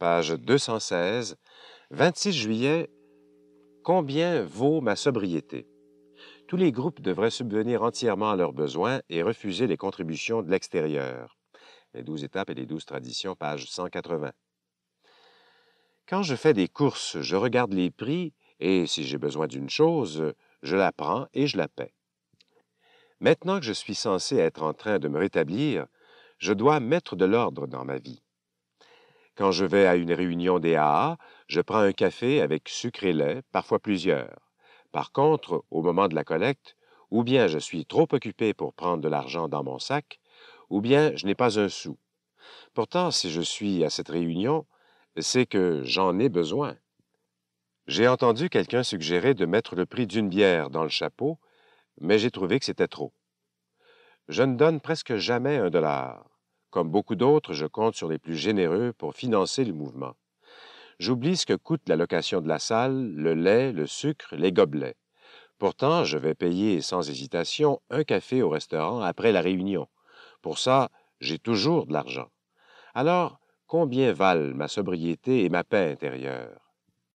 page 216, 26 juillet, combien vaut ma sobriété? Tous les groupes devraient subvenir entièrement à leurs besoins et refuser les contributions de l'extérieur. Les douze étapes et les douze traditions, page 180. Quand je fais des courses, je regarde les prix et si j'ai besoin d'une chose, je la prends et je la paie. Maintenant que je suis censé être en train de me rétablir, je dois mettre de l'ordre dans ma vie. Quand je vais à une réunion des AA, je prends un café avec sucre et lait, parfois plusieurs. Par contre, au moment de la collecte, ou bien je suis trop occupé pour prendre de l'argent dans mon sac, ou bien je n'ai pas un sou. Pourtant, si je suis à cette réunion, c'est que j'en ai besoin. J'ai entendu quelqu'un suggérer de mettre le prix d'une bière dans le chapeau, mais j'ai trouvé que c'était trop. Je ne donne presque jamais un dollar. Comme beaucoup d'autres, je compte sur les plus généreux pour financer le mouvement. J'oublie ce que coûte la location de la salle, le lait, le sucre, les gobelets. Pourtant, je vais payer sans hésitation un café au restaurant après la réunion. Pour ça, j'ai toujours de l'argent. Alors, combien valent ma sobriété et ma paix intérieure?